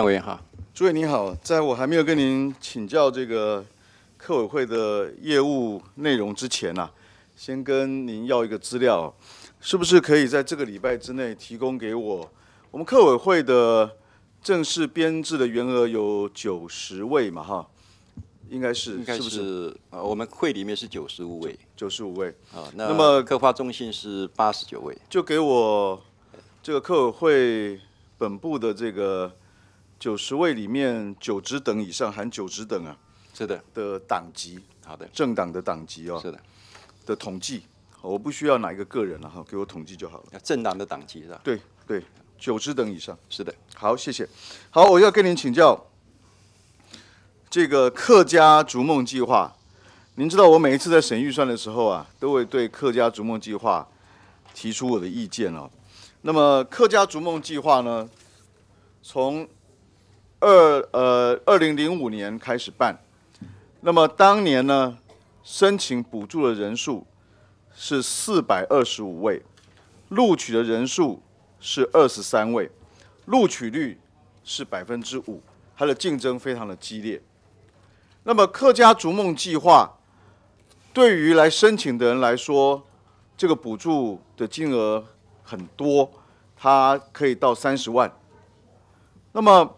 委员哈，朱委你好，在我还没有跟您请教这个客委会的业务内容之前呢，先跟您要一个资料，是不是可以在这个礼拜之内提供给我？我们客委会的正式编制的员额有九十位嘛？哈，应该是，是不是？呃，我们会里面是九十五位，九十五位啊。那那么客发中心是八十九位，就给我这个客委会本部的这个。九十位里面九职等以上含九职等啊，是的，的党籍，好的，政党的党籍哦，是的，的统计，我不需要哪一个个人了哈，给我统计就好了，政党的党籍是吧？对对，九职等以上，是的，好，谢谢，好，我要跟您请教这个客家逐梦计划，您知道我每一次在审预算的时候啊，都会对客家逐梦计划提出我的意见哦，那么客家逐梦计划呢，从二呃，二零零五年开始办，那么当年呢，申请补助的人数是四百二十五位，录取的人数是二十三位，录取率是百分之五，它的竞争非常的激烈。那么客家逐梦计划，对于来申请的人来说，这个补助的金额很多，它可以到三十万。那么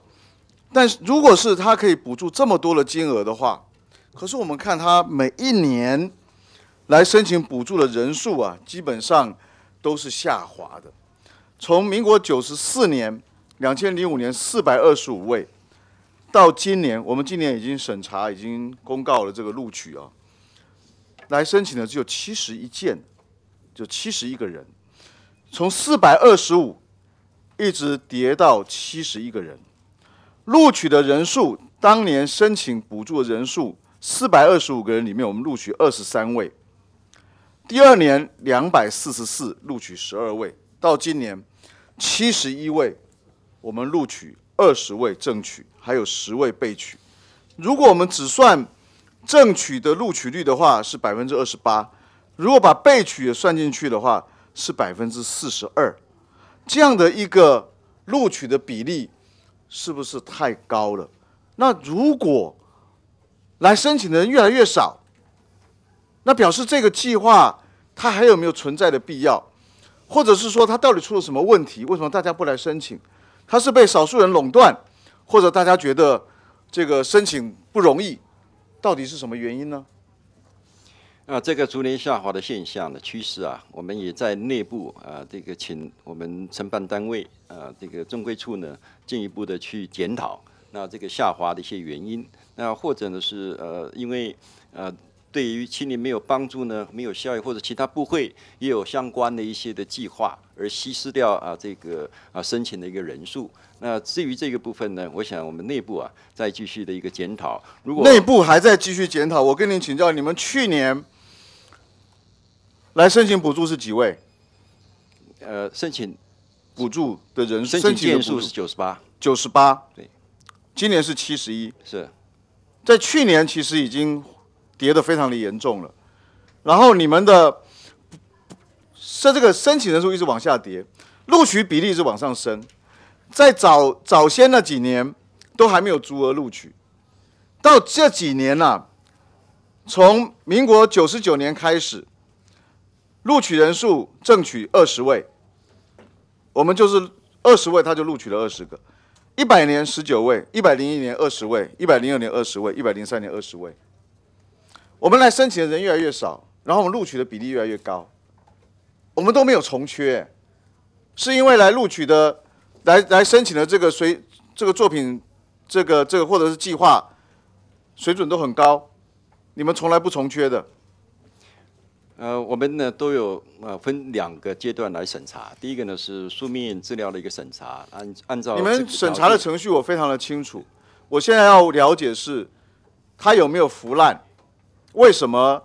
但是，如果是他可以补助这么多的金额的话，可是我们看他每一年来申请补助的人数啊，基本上都是下滑的。从民国九十四年、两千零五年四百二十五位，到今年，我们今年已经审查、已经公告了这个录取啊，来申请的只有七十一件，就七十一个人，从四百二十五一直跌到七十一个人。录取的人数，当年申请补助的人数四百二十五个人里面，我们录取二十三位；第二年两百四十四，录取十二位；到今年七十一位，我们录取二十位正取，还有十位被取。如果我们只算正取的录取率的话，是百分之二十八；如果把被取也算进去的话，是百分之四十二。这样的一个录取的比例。是不是太高了？那如果来申请的人越来越少，那表示这个计划它还有没有存在的必要？或者是说它到底出了什么问题？为什么大家不来申请？它是被少数人垄断，或者大家觉得这个申请不容易？到底是什么原因呢？那这个逐年下滑的现象的趋势啊，我们也在内部啊，这个请我们承办单位啊，这个中规处呢，进一步的去检讨那这个下滑的一些原因。那或者呢是呃，因为呃，对于青年没有帮助呢，没有效益，或者其他部会也有相关的一些的计划，而稀释掉啊这个啊申请的一个人数。那至于这个部分呢，我想我们内部啊，再继续的一个检讨。如果内部还在继续检讨，我跟您请教，你们去年。来申请补助是几位？呃，申请补助的人申请人数是九十八，九十八。对，今年是七十一。是，在去年其实已经跌得非常的严重了，然后你们的是这个申请人数一直往下跌，录取比例是往上升，在早早先那几年都还没有足额录取，到这几年呢，从民国九十九年开始。录取人数正取二十位，我们就是二十位，他就录取了二十个。一百年十九位，一百零一年二十位，一百零二年二十位，一百零三年二十位。我们来申请的人越来越少，然后我们录取的比例越来越高。我们都没有重缺，是因为来录取的、来来申请的这个水、这个作品、这个这个或者是计划，水准都很高，你们从来不重缺的。呃，我们呢都有呃分两个阶段来审查。第一个呢是书面资料的一个审查，按按照你们审查的程序，我非常的清楚。我现在要了解是，他有没有腐烂？为什么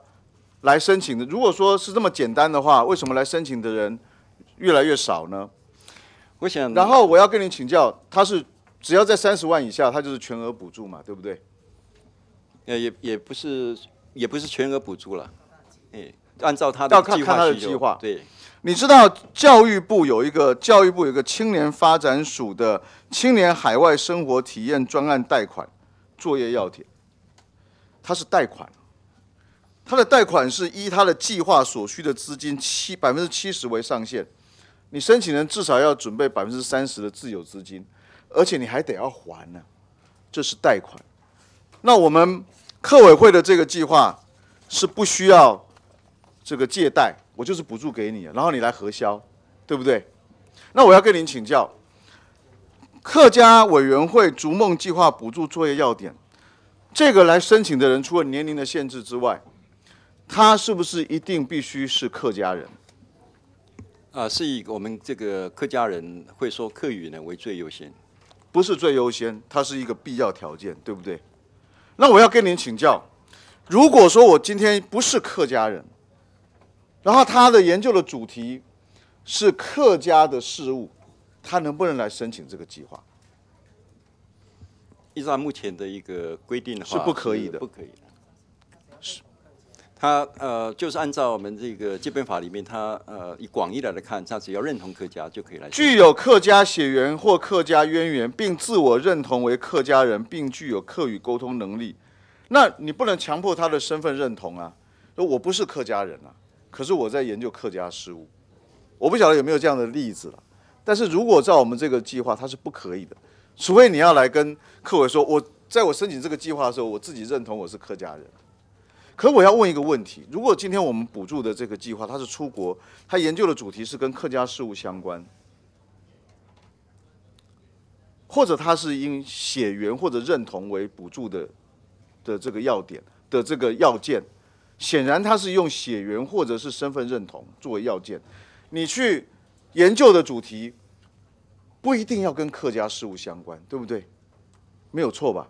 来申请的？如果说是这么简单的话，为什么来申请的人越来越少呢？我想，然后我要跟你请教，他是只要在三十万以下，他就是全额补助嘛，对不对？呃，也也不是，也不是全额补助了，哎。按照他的要看他的计划，对，你知道教育部有一个教育部有一个青年发展署的青年海外生活体验专案贷款作业要点，它是贷款，它的贷款是依他的计划所需的资金七百分之七十为上限，你申请人至少要准备百分之三十的自有资金，而且你还得要还呢，这是贷款。那我们客委会的这个计划是不需要。这个借贷，我就是补助给你，然后你来核销，对不对？那我要跟您请教，客家委员会逐梦计划补助作业要点，这个来申请的人，除了年龄的限制之外，他是不是一定必须是客家人？啊，是以我们这个客家人会说客语呢为最优先，不是最优先，它是一个必要条件，对不对？那我要跟您请教，如果说我今天不是客家人，然后他的研究的主题是客家的事物，他能不能来申请这个计划？依照目前的一个规定的话，是不可以的。不可以的。是，他呃，就是按照我们这个基本法里面，他呃，以广义来的看，他只要认同客家就可以来。具有客家血缘或客家渊源，并自我认同为客家人，并具有客语沟通能力，那你不能强迫他的身份认同啊！我不是客家人啊。可是我在研究客家事务，我不晓得有没有这样的例子了。但是如果照我们这个计划，它是不可以的，除非你要来跟客委说，我在我申请这个计划的时候，我自己认同我是客家人。可我要问一个问题：如果今天我们补助的这个计划，它是出国，它研究的主题是跟客家事务相关，或者它是因血缘或者认同为补助的的这个要点的这个要件。显然他是用血缘或者是身份认同作为要件，你去研究的主题，不一定要跟客家事务相关，对不对？没有错吧？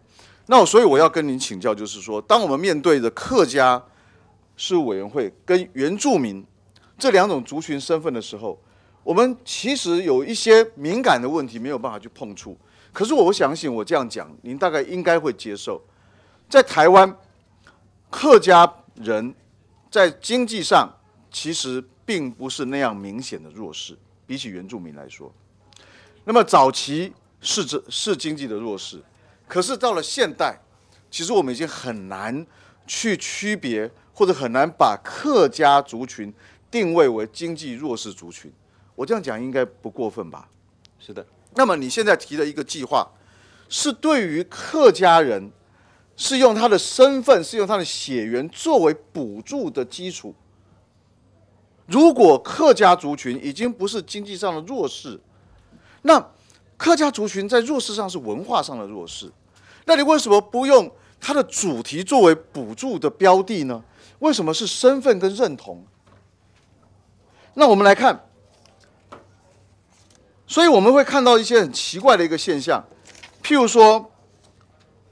那我所以我要跟您请教，就是说，当我们面对着客家事务委员会跟原住民这两种族群身份的时候，我们其实有一些敏感的问题没有办法去碰触。可是我相信我这样讲，您大概应该会接受。在台湾客家。人，在经济上其实并不是那样明显的弱势，比起原住民来说，那么早期是是经济的弱势，可是到了现代，其实我们已经很难去区别，或者很难把客家族群定位为经济弱势族群。我这样讲应该不过分吧？是的。那么你现在提的一个计划，是对于客家人。是用他的身份，是用他的血缘作为补助的基础。如果客家族群已经不是经济上的弱势，那客家族群在弱势上是文化上的弱势，那你为什么不用他的主题作为补助的标的呢？为什么是身份跟认同？那我们来看，所以我们会看到一些很奇怪的一个现象，譬如说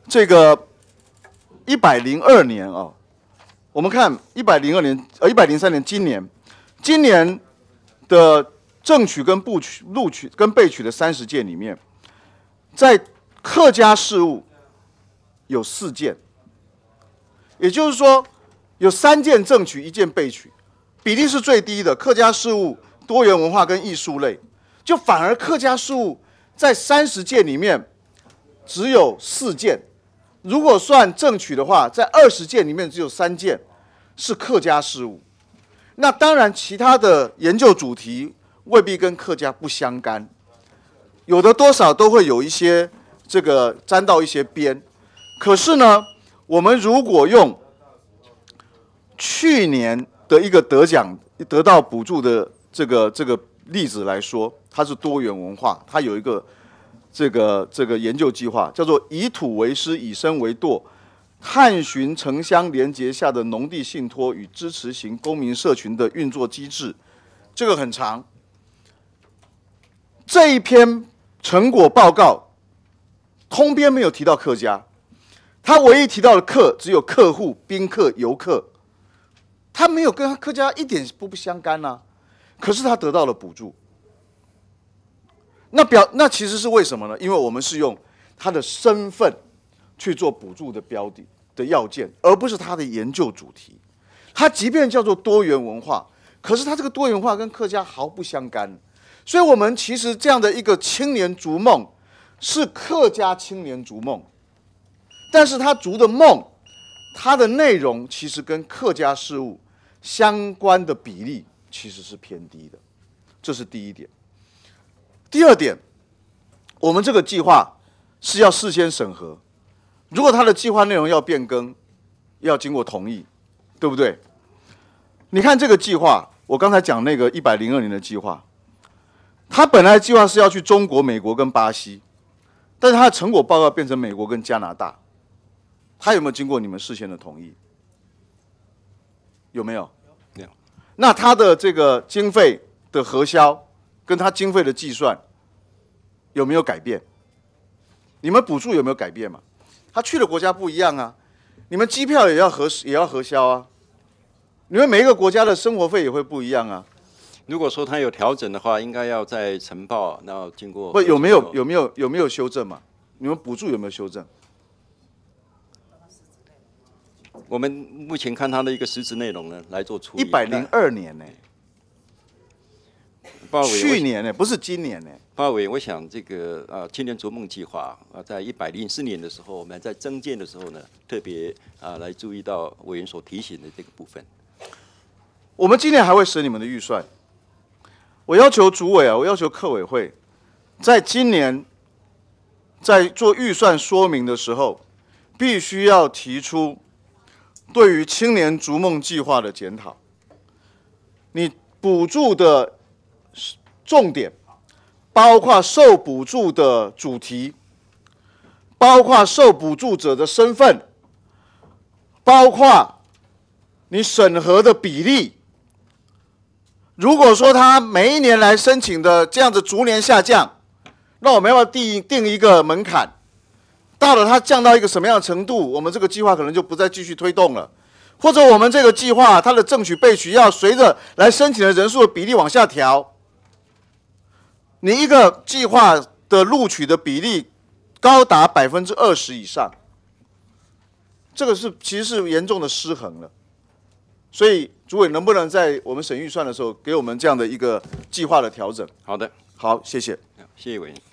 这个。一百零二年啊，我们看一百零二年，呃，一百零三年，今年，今年的正取跟部取、录取跟被取的三十件里面，在客家事务有四件，也就是说有三件正取，一件被取，比例是最低的。客家事务、多元文化跟艺术类，就反而客家事务在三十件里面只有四件。如果算正取的话，在二十件里面只有三件是客家事物，那当然其他的研究主题未必跟客家不相干，有的多少都会有一些这个沾到一些边。可是呢，我们如果用去年的一个得奖得到补助的这个这个例子来说，它是多元文化，它有一个。这个这个研究计划叫做“以土为师，以身为舵”，探寻城乡联结下的农地信托与支持型公民社群的运作机制。这个很长。这一篇成果报告，通篇没有提到客家，他唯一提到的客只有客户、宾客、游客，他没有跟客家一点不不相干啊。可是他得到了补助。那表那其实是为什么呢？因为我们是用他的身份去做补助的标的的要件，而不是他的研究主题。他即便叫做多元文化，可是他这个多元化跟客家毫不相干。所以我们其实这样的一个青年逐梦，是客家青年逐梦，但是他逐的梦，他的内容其实跟客家事物相关的比例其实是偏低的，这是第一点。第二点，我们这个计划是要事先审核，如果他的计划内容要变更，要经过同意，对不对？你看这个计划，我刚才讲那个一百零二年的计划，他本来计划是要去中国、美国跟巴西，但是他的成果报告变成美国跟加拿大，他有没有经过你们事先的同意？有没有？没有。那他的这个经费的核销？跟他经费的计算有没有改变？你们补助有没有改变嘛？他去的国家不一样啊，你们机票也要核也要核销啊，你们每一个国家的生活费也会不一样啊。如果说他有调整的话，应该要在呈报那经过。不，有没有有没有有没有修正嘛？你们补助有没有修正？我们目前看他的一个实质内容呢，来做处理。一百零二年呢？去年呢，不是今年呢。鲍伟，我想这个啊，青年逐梦计划啊，在一百零四年的时候，我们在增建的时候呢，特别啊来注意到委员所提醒的这个部分。我们今年还会审你们的预算。我要求主委啊，我要求客委会，在今年在做预算说明的时候，必须要提出对于青年逐梦计划的检讨。你补助的。重点包括受补助的主题，包括受补助者的身份，包括你审核的比例。如果说他每一年来申请的这样子逐年下降，那我们要定定一个门槛，到了他降到一个什么样的程度，我们这个计划可能就不再继续推动了，或者我们这个计划它的政取备取要随着来申请的人数比例往下调。你一个计划的录取的比例高达百分之二十以上，这个是其实是严重的失衡了。所以，主委能不能在我们审预算的时候，给我们这样的一个计划的调整？好的，好，谢谢。谢谢委员。